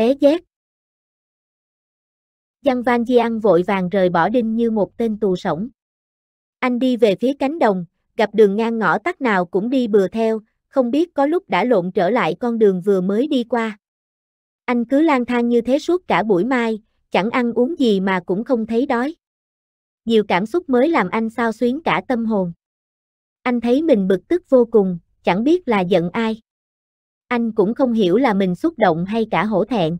bé dép. Giang Van Giang vội vàng rời bỏ đinh như một tên tù sổng. Anh đi về phía cánh đồng, gặp đường ngang ngõ tắt nào cũng đi bừa theo, không biết có lúc đã lộn trở lại con đường vừa mới đi qua. Anh cứ lang thang như thế suốt cả buổi mai, chẳng ăn uống gì mà cũng không thấy đói. Nhiều cảm xúc mới làm anh sao xuyến cả tâm hồn. Anh thấy mình bực tức vô cùng, chẳng biết là giận ai. Anh cũng không hiểu là mình xúc động hay cả hổ thẹn.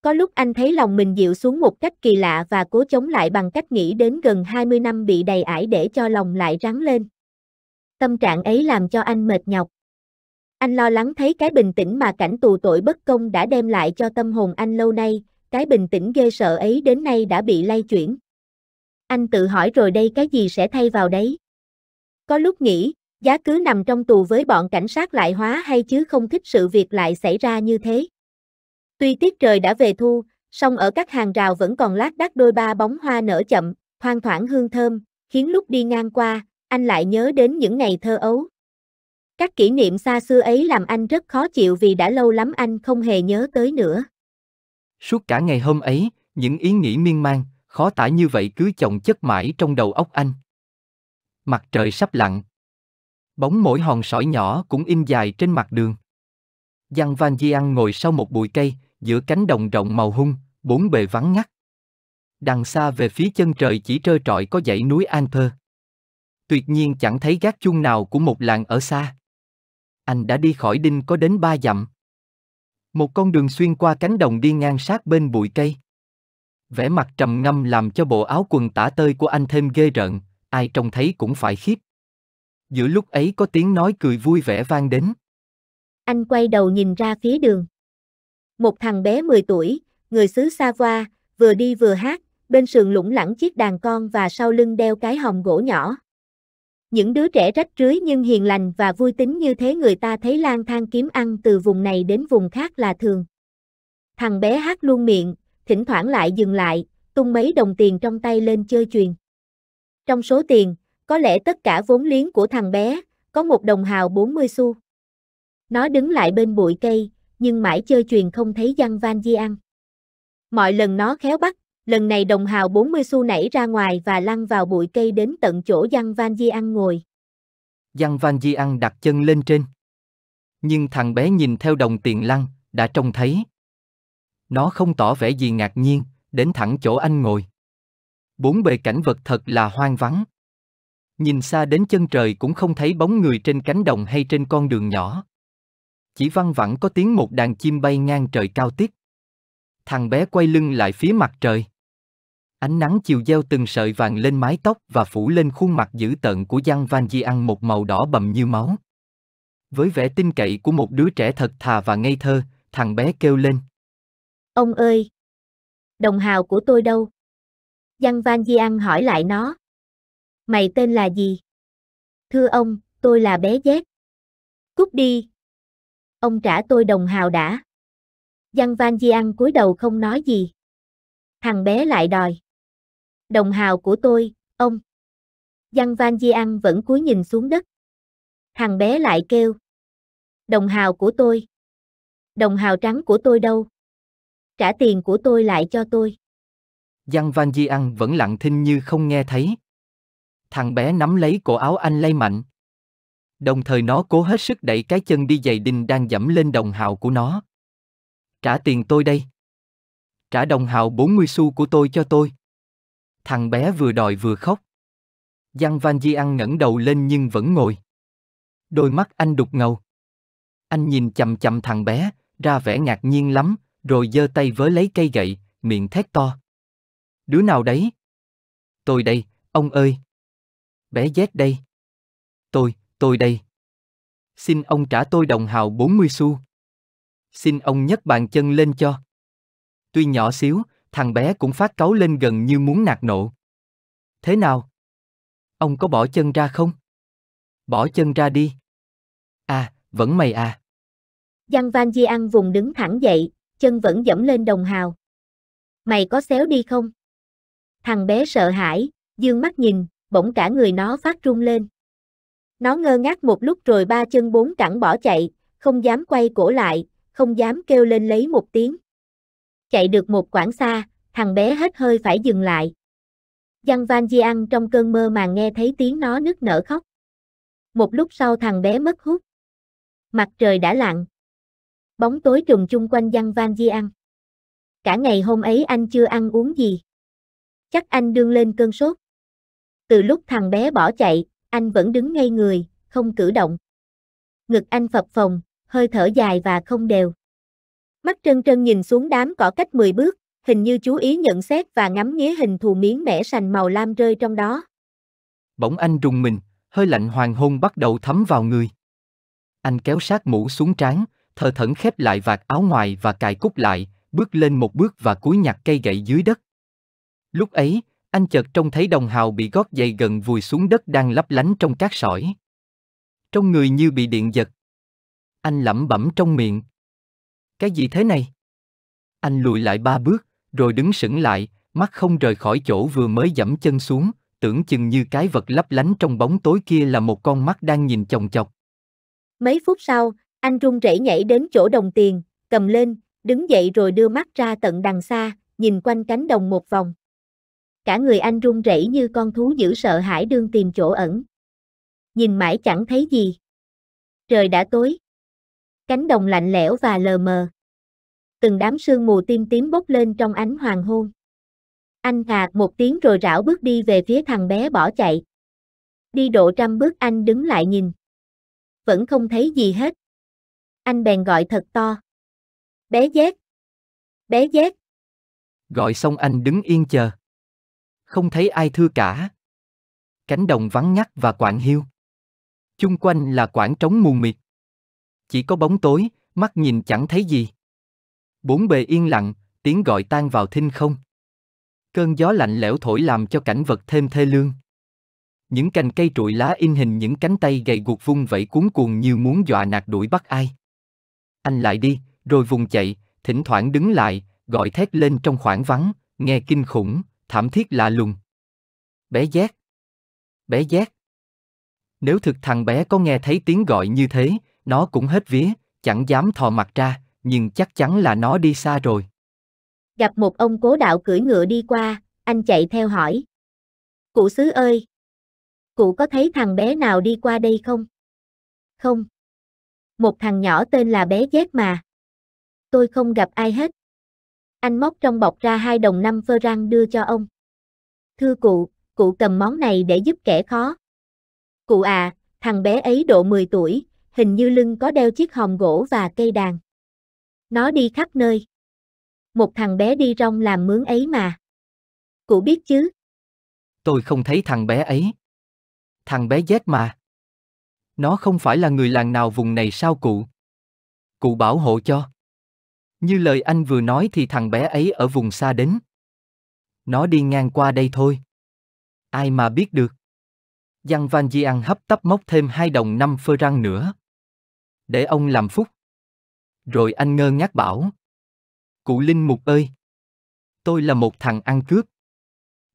Có lúc anh thấy lòng mình dịu xuống một cách kỳ lạ và cố chống lại bằng cách nghĩ đến gần 20 năm bị đầy ải để cho lòng lại rắn lên. Tâm trạng ấy làm cho anh mệt nhọc. Anh lo lắng thấy cái bình tĩnh mà cảnh tù tội bất công đã đem lại cho tâm hồn anh lâu nay, cái bình tĩnh ghê sợ ấy đến nay đã bị lay chuyển. Anh tự hỏi rồi đây cái gì sẽ thay vào đấy? Có lúc nghĩ, Giá cứ nằm trong tù với bọn cảnh sát lại hóa hay chứ không thích sự việc lại xảy ra như thế. Tuy tiết trời đã về thu, song ở các hàng rào vẫn còn lác đác đôi ba bóng hoa nở chậm, thoang thoảng hương thơm, khiến lúc đi ngang qua, anh lại nhớ đến những ngày thơ ấu. Các kỷ niệm xa xưa ấy làm anh rất khó chịu vì đã lâu lắm anh không hề nhớ tới nữa. Suốt cả ngày hôm ấy, những ý nghĩ miên man, khó tả như vậy cứ chồng chất mãi trong đầu óc anh. Mặt trời sắp lặn, Bóng mỗi hòn sỏi nhỏ cũng in dài trên mặt đường. Giang Van Giang ngồi sau một bụi cây, giữa cánh đồng rộng màu hung, bốn bề vắng ngắt. Đằng xa về phía chân trời chỉ trơ trọi có dãy núi An Thơ. Tuyệt nhiên chẳng thấy gác chuông nào của một làng ở xa. Anh đã đi khỏi đinh có đến ba dặm. Một con đường xuyên qua cánh đồng đi ngang sát bên bụi cây. Vẻ mặt trầm ngâm làm cho bộ áo quần tả tơi của anh thêm ghê rợn, ai trông thấy cũng phải khiếp giữa lúc ấy có tiếng nói cười vui vẻ vang đến. Anh quay đầu nhìn ra phía đường. Một thằng bé 10 tuổi, người xứ xa qua, vừa đi vừa hát, bên sườn lủng lẳng chiếc đàn con và sau lưng đeo cái hòm gỗ nhỏ. Những đứa trẻ rách rưới nhưng hiền lành và vui tính như thế người ta thấy lang thang kiếm ăn từ vùng này đến vùng khác là thường. Thằng bé hát luôn miệng, thỉnh thoảng lại dừng lại, tung mấy đồng tiền trong tay lên chơi truyền. Trong số tiền, có lẽ tất cả vốn liếng của thằng bé, có một đồng hào 40 xu. Nó đứng lại bên bụi cây, nhưng mãi chơi truyền không thấy văn van di ăn. Mọi lần nó khéo bắt, lần này đồng hào 40 xu nảy ra ngoài và lăn vào bụi cây đến tận chỗ văn van di ăn ngồi. Văn van di ăn đặt chân lên trên. Nhưng thằng bé nhìn theo đồng tiền lăn, đã trông thấy. Nó không tỏ vẻ gì ngạc nhiên, đến thẳng chỗ anh ngồi. Bốn bề cảnh vật thật là hoang vắng. Nhìn xa đến chân trời cũng không thấy bóng người trên cánh đồng hay trên con đường nhỏ. Chỉ văng vẳng có tiếng một đàn chim bay ngang trời cao tiết. Thằng bé quay lưng lại phía mặt trời. Ánh nắng chiều gieo từng sợi vàng lên mái tóc và phủ lên khuôn mặt dữ tợn của Giang Van Di ăn một màu đỏ bầm như máu. Với vẻ tin cậy của một đứa trẻ thật thà và ngây thơ, thằng bé kêu lên. Ông ơi! Đồng hào của tôi đâu? Giang Van Di ăn hỏi lại nó mày tên là gì? Thưa ông, tôi là bé zét. Cút đi. Ông trả tôi đồng hào đã. Giang Van di Giang cúi đầu không nói gì. Thằng bé lại đòi. Đồng hào của tôi, ông. Giang Van di Giang vẫn cúi nhìn xuống đất. Thằng bé lại kêu. Đồng hào của tôi. Đồng hào trắng của tôi đâu? Trả tiền của tôi lại cho tôi. Giang Van Di Ăn vẫn lặng thinh như không nghe thấy, thằng bé nắm lấy cổ áo anh lay mạnh. Đồng thời nó cố hết sức đẩy cái chân đi giày đinh đang dẫm lên đồng hào của nó. Trả tiền tôi đây. Trả đồng hào 40 xu của tôi cho tôi. Thằng bé vừa đòi vừa khóc. Giang Van Di ăn ngẩng đầu lên nhưng vẫn ngồi. Đôi mắt anh đục ngầu. Anh nhìn chầm chầm thằng bé, ra vẻ ngạc nhiên lắm, rồi giơ tay với lấy cây gậy, miệng thét to. Đứa nào đấy? Tôi đây, ông ơi bé Z đây. Tôi, tôi đây. Xin ông trả tôi đồng hào 40 xu. Xin ông nhấc bàn chân lên cho. Tuy nhỏ xíu, thằng bé cũng phát cáu lên gần như muốn nạt nộ. Thế nào? Ông có bỏ chân ra không? Bỏ chân ra đi. À, vẫn mày à. Giang Van Di ăn vùng đứng thẳng dậy, chân vẫn dẫm lên đồng hào. Mày có xéo đi không? Thằng bé sợ hãi, dương mắt nhìn, bỗng cả người nó phát run lên. Nó ngơ ngác một lúc rồi ba chân bốn cẳng bỏ chạy, không dám quay cổ lại, không dám kêu lên lấy một tiếng. Chạy được một quãng xa, thằng bé hết hơi phải dừng lại. Giang Van Di ăn trong cơn mơ màng nghe thấy tiếng nó nức nở khóc. Một lúc sau thằng bé mất hút. Mặt trời đã lặn. Bóng tối trùng chung quanh Giang Van Di ăn. Cả ngày hôm ấy anh chưa ăn uống gì. Chắc anh đương lên cơn sốt từ lúc thằng bé bỏ chạy, anh vẫn đứng ngay người, không cử động. Ngực anh phập phồng, hơi thở dài và không đều. Mắt trân trân nhìn xuống đám cỏ cách 10 bước, hình như chú ý nhận xét và ngắm nghía hình thù miếng mẻ sành màu lam rơi trong đó. Bỗng anh rùng mình, hơi lạnh hoàng hôn bắt đầu thấm vào người. Anh kéo sát mũ xuống trán, thờ thẫn khép lại vạt áo ngoài và cài cúc lại, bước lên một bước và cúi nhặt cây gậy dưới đất. Lúc ấy, anh chợt trông thấy đồng hào bị gót giày gần vùi xuống đất đang lấp lánh trong cát sỏi. Trong người như bị điện giật. Anh lẩm bẩm trong miệng. Cái gì thế này? Anh lùi lại ba bước, rồi đứng sững lại, mắt không rời khỏi chỗ vừa mới dẫm chân xuống, tưởng chừng như cái vật lấp lánh trong bóng tối kia là một con mắt đang nhìn chồng chọc. Mấy phút sau, anh run rẩy nhảy đến chỗ đồng tiền, cầm lên, đứng dậy rồi đưa mắt ra tận đằng xa, nhìn quanh cánh đồng một vòng cả người anh run rẩy như con thú dữ sợ hãi đương tìm chỗ ẩn. Nhìn mãi chẳng thấy gì. Trời đã tối. Cánh đồng lạnh lẽo và lờ mờ. Từng đám sương mù tim tím bốc lên trong ánh hoàng hôn. Anh à một tiếng rồi rảo bước đi về phía thằng bé bỏ chạy. Đi độ trăm bước anh đứng lại nhìn. Vẫn không thấy gì hết. Anh bèn gọi thật to. Bé giác. Bé giác. Gọi xong anh đứng yên chờ không thấy ai thưa cả. Cánh đồng vắng ngắt và quạng hiu. Chung quanh là quảng trống mù mịt. Chỉ có bóng tối, mắt nhìn chẳng thấy gì. Bốn bề yên lặng, tiếng gọi tan vào thinh không. Cơn gió lạnh lẽo thổi làm cho cảnh vật thêm thê lương. Những cành cây trụi lá in hình những cánh tay gầy guộc vung vẫy cuốn cuồng như muốn dọa nạt đuổi bắt ai. Anh lại đi, rồi vùng chạy, thỉnh thoảng đứng lại, gọi thét lên trong khoảng vắng, nghe kinh khủng, thảm thiết lạ lùng. Bé giác. Bé giác. Nếu thực thằng bé có nghe thấy tiếng gọi như thế, nó cũng hết vía, chẳng dám thò mặt ra, nhưng chắc chắn là nó đi xa rồi. Gặp một ông cố đạo cưỡi ngựa đi qua, anh chạy theo hỏi. Cụ xứ ơi! Cụ có thấy thằng bé nào đi qua đây không? Không. Một thằng nhỏ tên là bé Giác mà. Tôi không gặp ai hết. Anh móc trong bọc ra hai đồng năm phơ răng đưa cho ông. Thưa cụ, cụ cầm món này để giúp kẻ khó. Cụ à, thằng bé ấy độ 10 tuổi, hình như lưng có đeo chiếc hòm gỗ và cây đàn. Nó đi khắp nơi. Một thằng bé đi rong làm mướn ấy mà. Cụ biết chứ? Tôi không thấy thằng bé ấy. Thằng bé Z mà. Nó không phải là người làng nào vùng này sao cụ? Cụ bảo hộ cho. Như lời anh vừa nói thì thằng bé ấy ở vùng xa đến. Nó đi ngang qua đây thôi. Ai mà biết được. Giang Van Di ăn hấp tấp móc thêm hai đồng năm phơ răng nữa. Để ông làm phúc. Rồi anh ngơ ngác bảo. Cụ Linh Mục ơi. Tôi là một thằng ăn cướp.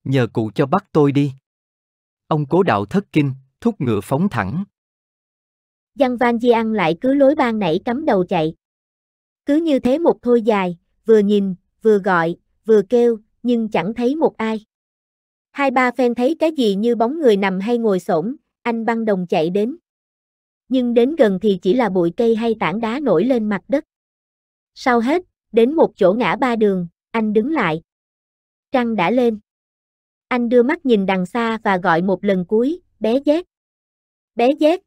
Nhờ cụ cho bắt tôi đi. Ông cố đạo thất kinh, thúc ngựa phóng thẳng. Giang Van Di ăn lại cứ lối ban nãy cắm đầu chạy, cứ như thế một thôi dài, vừa nhìn, vừa gọi, vừa kêu, nhưng chẳng thấy một ai. Hai ba phen thấy cái gì như bóng người nằm hay ngồi xổm, anh băng đồng chạy đến. Nhưng đến gần thì chỉ là bụi cây hay tảng đá nổi lên mặt đất. Sau hết, đến một chỗ ngã ba đường, anh đứng lại. Trăng đã lên. Anh đưa mắt nhìn đằng xa và gọi một lần cuối, bé dép. Bé dép.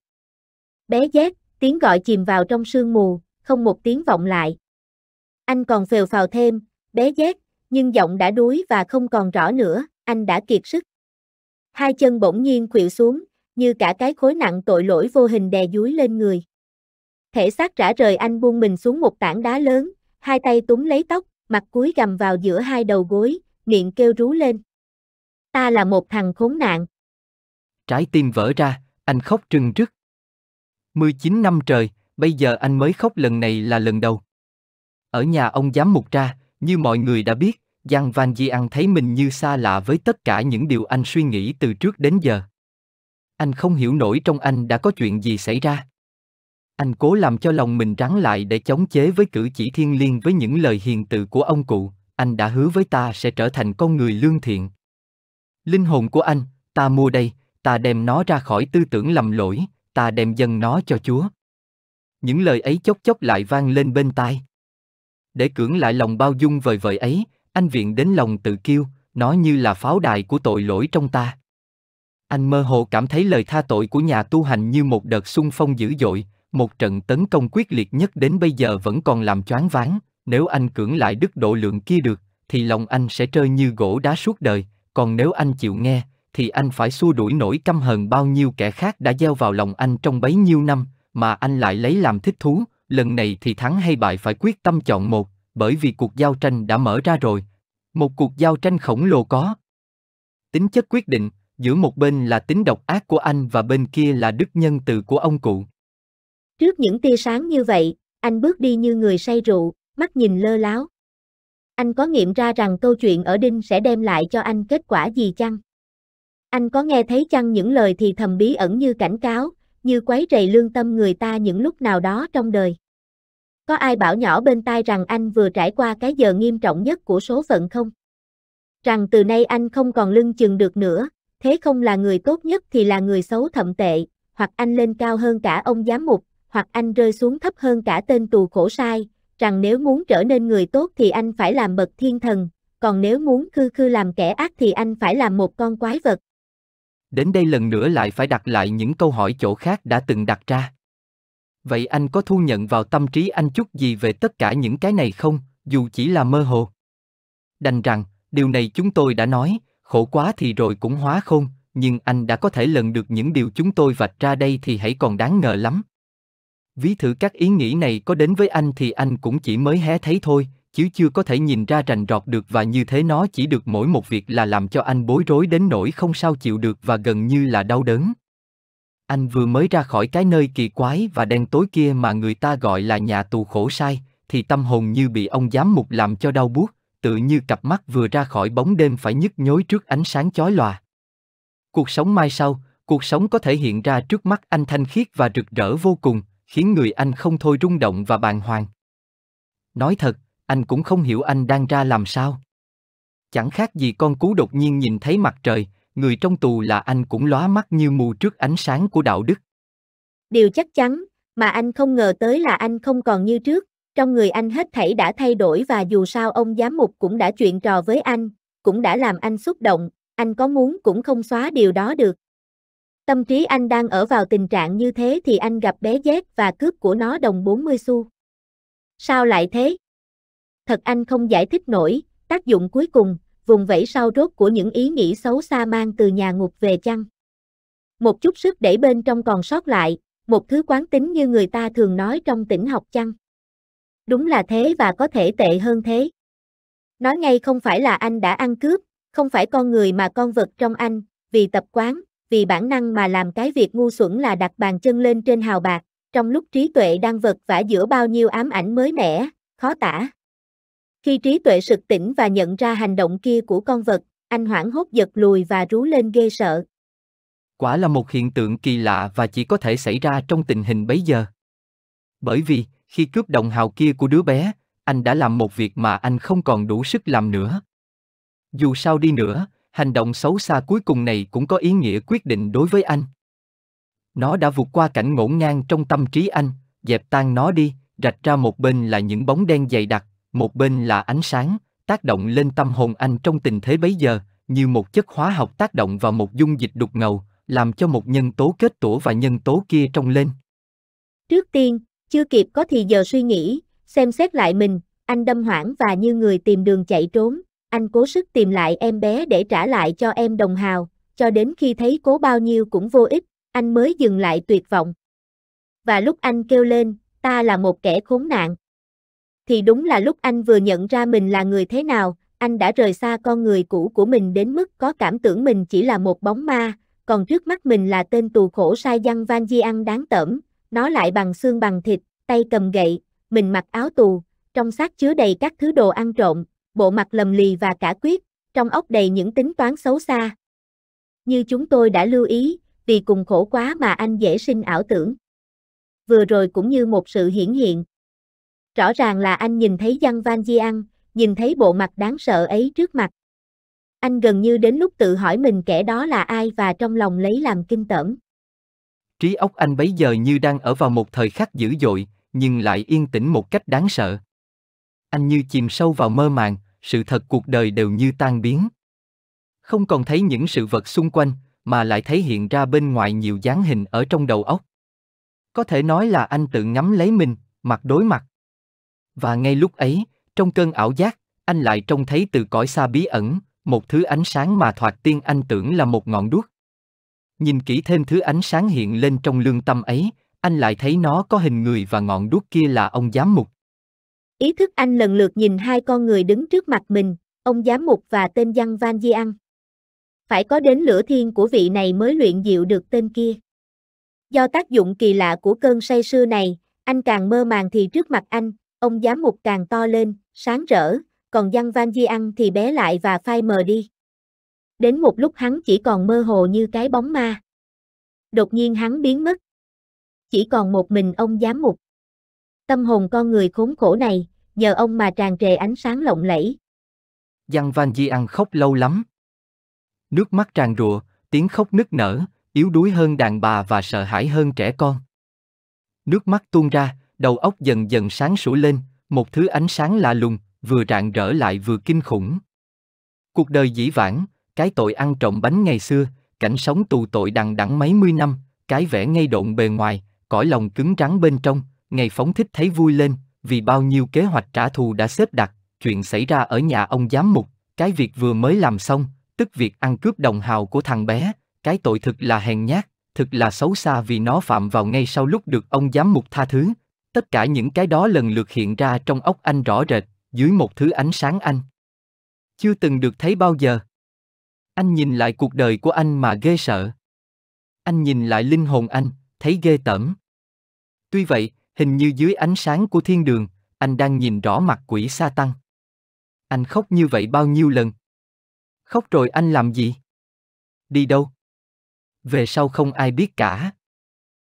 Bé dép, tiếng gọi chìm vào trong sương mù, không một tiếng vọng lại. Anh còn phều phào thêm, bé dét, nhưng giọng đã đuối và không còn rõ nữa, anh đã kiệt sức. Hai chân bỗng nhiên khuỵu xuống, như cả cái khối nặng tội lỗi vô hình đè dúi lên người. Thể xác rã rời anh buông mình xuống một tảng đá lớn, hai tay túm lấy tóc, mặt cúi gầm vào giữa hai đầu gối, miệng kêu rú lên. Ta là một thằng khốn nạn. Trái tim vỡ ra, anh khóc trừng rứt. 19 năm trời, bây giờ anh mới khóc lần này là lần đầu. Ở nhà ông giám mục ra, như mọi người đã biết, Giang Van Di An thấy mình như xa lạ với tất cả những điều anh suy nghĩ từ trước đến giờ. Anh không hiểu nổi trong anh đã có chuyện gì xảy ra. Anh cố làm cho lòng mình rắn lại để chống chế với cử chỉ thiên liêng với những lời hiền từ của ông cụ, anh đã hứa với ta sẽ trở thành con người lương thiện. Linh hồn của anh, ta mua đây, ta đem nó ra khỏi tư tưởng lầm lỗi, ta đem dâng nó cho Chúa những lời ấy chốc chốc lại vang lên bên tai. Để cưỡng lại lòng bao dung vời vợi ấy, anh viện đến lòng tự kiêu, nó như là pháo đài của tội lỗi trong ta. Anh mơ hồ cảm thấy lời tha tội của nhà tu hành như một đợt xung phong dữ dội, một trận tấn công quyết liệt nhất đến bây giờ vẫn còn làm choáng váng, nếu anh cưỡng lại đức độ lượng kia được, thì lòng anh sẽ trơi như gỗ đá suốt đời, còn nếu anh chịu nghe, thì anh phải xua đuổi nỗi căm hờn bao nhiêu kẻ khác đã gieo vào lòng anh trong bấy nhiêu năm, mà anh lại lấy làm thích thú, lần này thì thắng hay bại phải quyết tâm chọn một, bởi vì cuộc giao tranh đã mở ra rồi. Một cuộc giao tranh khổng lồ có. Tính chất quyết định, giữa một bên là tính độc ác của anh và bên kia là đức nhân từ của ông cụ. Trước những tia sáng như vậy, anh bước đi như người say rượu, mắt nhìn lơ láo. Anh có nghiệm ra rằng câu chuyện ở Đinh sẽ đem lại cho anh kết quả gì chăng? Anh có nghe thấy chăng những lời thì thầm bí ẩn như cảnh cáo, như quấy rầy lương tâm người ta những lúc nào đó trong đời. Có ai bảo nhỏ bên tai rằng anh vừa trải qua cái giờ nghiêm trọng nhất của số phận không? Rằng từ nay anh không còn lưng chừng được nữa, thế không là người tốt nhất thì là người xấu thậm tệ, hoặc anh lên cao hơn cả ông giám mục, hoặc anh rơi xuống thấp hơn cả tên tù khổ sai, rằng nếu muốn trở nên người tốt thì anh phải làm bậc thiên thần, còn nếu muốn khư khư làm kẻ ác thì anh phải làm một con quái vật đến đây lần nữa lại phải đặt lại những câu hỏi chỗ khác đã từng đặt ra vậy anh có thu nhận vào tâm trí anh chút gì về tất cả những cái này không dù chỉ là mơ hồ đành rằng điều này chúng tôi đã nói khổ quá thì rồi cũng hóa khôn nhưng anh đã có thể lần được những điều chúng tôi vạch ra đây thì hãy còn đáng ngờ lắm ví thử các ý nghĩ này có đến với anh thì anh cũng chỉ mới hé thấy thôi chứ chưa có thể nhìn ra rành rọt được và như thế nó chỉ được mỗi một việc là làm cho anh bối rối đến nỗi không sao chịu được và gần như là đau đớn. Anh vừa mới ra khỏi cái nơi kỳ quái và đen tối kia mà người ta gọi là nhà tù khổ sai, thì tâm hồn như bị ông giám mục làm cho đau buốt, tự như cặp mắt vừa ra khỏi bóng đêm phải nhức nhối trước ánh sáng chói lòa. Cuộc sống mai sau, cuộc sống có thể hiện ra trước mắt anh thanh khiết và rực rỡ vô cùng, khiến người anh không thôi rung động và bàng hoàng. Nói thật, anh cũng không hiểu anh đang ra làm sao. Chẳng khác gì con cú đột nhiên nhìn thấy mặt trời, người trong tù là anh cũng lóa mắt như mù trước ánh sáng của đạo đức. Điều chắc chắn, mà anh không ngờ tới là anh không còn như trước, trong người anh hết thảy đã thay đổi và dù sao ông giám mục cũng đã chuyện trò với anh, cũng đã làm anh xúc động, anh có muốn cũng không xóa điều đó được. Tâm trí anh đang ở vào tình trạng như thế thì anh gặp bé Z và cướp của nó đồng 40 xu. Sao lại thế? thật anh không giải thích nổi, tác dụng cuối cùng, vùng vẫy sau rốt của những ý nghĩ xấu xa mang từ nhà ngục về chăng. Một chút sức đẩy bên trong còn sót lại, một thứ quán tính như người ta thường nói trong tỉnh học chăng. Đúng là thế và có thể tệ hơn thế. Nói ngay không phải là anh đã ăn cướp, không phải con người mà con vật trong anh, vì tập quán, vì bản năng mà làm cái việc ngu xuẩn là đặt bàn chân lên trên hào bạc, trong lúc trí tuệ đang vật vã giữa bao nhiêu ám ảnh mới mẻ, khó tả. Khi trí tuệ sực tỉnh và nhận ra hành động kia của con vật, anh hoảng hốt giật lùi và rú lên ghê sợ. Quả là một hiện tượng kỳ lạ và chỉ có thể xảy ra trong tình hình bấy giờ. Bởi vì, khi cướp đồng hào kia của đứa bé, anh đã làm một việc mà anh không còn đủ sức làm nữa. Dù sao đi nữa, hành động xấu xa cuối cùng này cũng có ý nghĩa quyết định đối với anh. Nó đã vượt qua cảnh ngổn ngang trong tâm trí anh, dẹp tan nó đi, rạch ra một bên là những bóng đen dày đặc, một bên là ánh sáng, tác động lên tâm hồn anh trong tình thế bấy giờ, như một chất hóa học tác động vào một dung dịch đục ngầu, làm cho một nhân tố kết tủa và nhân tố kia trong lên. Trước tiên, chưa kịp có thì giờ suy nghĩ, xem xét lại mình, anh đâm hoảng và như người tìm đường chạy trốn, anh cố sức tìm lại em bé để trả lại cho em đồng hào, cho đến khi thấy cố bao nhiêu cũng vô ích, anh mới dừng lại tuyệt vọng. Và lúc anh kêu lên, ta là một kẻ khốn nạn, thì đúng là lúc anh vừa nhận ra mình là người thế nào, anh đã rời xa con người cũ của mình đến mức có cảm tưởng mình chỉ là một bóng ma, còn trước mắt mình là tên tù khổ sai văn Van Di ăn đáng tởm, nó lại bằng xương bằng thịt, tay cầm gậy, mình mặc áo tù, trong xác chứa đầy các thứ đồ ăn trộm, bộ mặt lầm lì và cả quyết, trong ốc đầy những tính toán xấu xa. Như chúng tôi đã lưu ý, vì cùng khổ quá mà anh dễ sinh ảo tưởng. Vừa rồi cũng như một sự hiển hiện, Rõ ràng là anh nhìn thấy Giang Van Giang, nhìn thấy bộ mặt đáng sợ ấy trước mặt. Anh gần như đến lúc tự hỏi mình kẻ đó là ai và trong lòng lấy làm kinh tởm. Trí óc anh bấy giờ như đang ở vào một thời khắc dữ dội, nhưng lại yên tĩnh một cách đáng sợ. Anh như chìm sâu vào mơ màng, sự thật cuộc đời đều như tan biến. Không còn thấy những sự vật xung quanh, mà lại thấy hiện ra bên ngoài nhiều dáng hình ở trong đầu óc. Có thể nói là anh tự ngắm lấy mình, mặt đối mặt. Và ngay lúc ấy, trong cơn ảo giác, anh lại trông thấy từ cõi xa bí ẩn, một thứ ánh sáng mà thoạt tiên anh tưởng là một ngọn đuốc. Nhìn kỹ thêm thứ ánh sáng hiện lên trong lương tâm ấy, anh lại thấy nó có hình người và ngọn đuốc kia là ông giám mục. Ý thức anh lần lượt nhìn hai con người đứng trước mặt mình, ông giám mục và tên Giang Van Di An. Phải có đến lửa thiên của vị này mới luyện diệu được tên kia. Do tác dụng kỳ lạ của cơn say sưa này, anh càng mơ màng thì trước mặt anh, Ông giám mục càng to lên, sáng rỡ, còn văn van di ăn thì bé lại và phai mờ đi. Đến một lúc hắn chỉ còn mơ hồ như cái bóng ma. Đột nhiên hắn biến mất. Chỉ còn một mình ông giám mục. Tâm hồn con người khốn khổ này, nhờ ông mà tràn trề ánh sáng lộng lẫy. văn Van Di ăn khóc lâu lắm. Nước mắt tràn rụa, tiếng khóc nức nở, yếu đuối hơn đàn bà và sợ hãi hơn trẻ con. Nước mắt tuôn ra, đầu óc dần dần sáng sủa lên, một thứ ánh sáng lạ lùng, vừa rạng rỡ lại vừa kinh khủng. Cuộc đời dĩ vãng, cái tội ăn trộm bánh ngày xưa, cảnh sống tù tội đằng đẵng mấy mươi năm, cái vẻ ngây độn bề ngoài, cõi lòng cứng rắn bên trong, ngày phóng thích thấy vui lên, vì bao nhiêu kế hoạch trả thù đã xếp đặt, chuyện xảy ra ở nhà ông giám mục, cái việc vừa mới làm xong, tức việc ăn cướp đồng hào của thằng bé, cái tội thực là hèn nhát, thực là xấu xa vì nó phạm vào ngay sau lúc được ông giám mục tha thứ, tất cả những cái đó lần lượt hiện ra trong óc anh rõ rệt, dưới một thứ ánh sáng anh. Chưa từng được thấy bao giờ. Anh nhìn lại cuộc đời của anh mà ghê sợ. Anh nhìn lại linh hồn anh, thấy ghê tởm. Tuy vậy, hình như dưới ánh sáng của thiên đường, anh đang nhìn rõ mặt quỷ sa tăng. Anh khóc như vậy bao nhiêu lần? Khóc rồi anh làm gì? Đi đâu? Về sau không ai biết cả.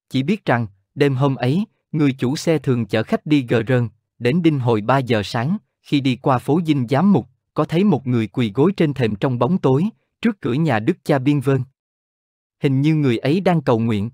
Chỉ biết rằng, đêm hôm ấy, Người chủ xe thường chở khách đi gờ rơn, đến đinh hồi 3 giờ sáng, khi đi qua phố dinh giám mục, có thấy một người quỳ gối trên thềm trong bóng tối, trước cửa nhà đức cha Biên Vơn. Hình như người ấy đang cầu nguyện.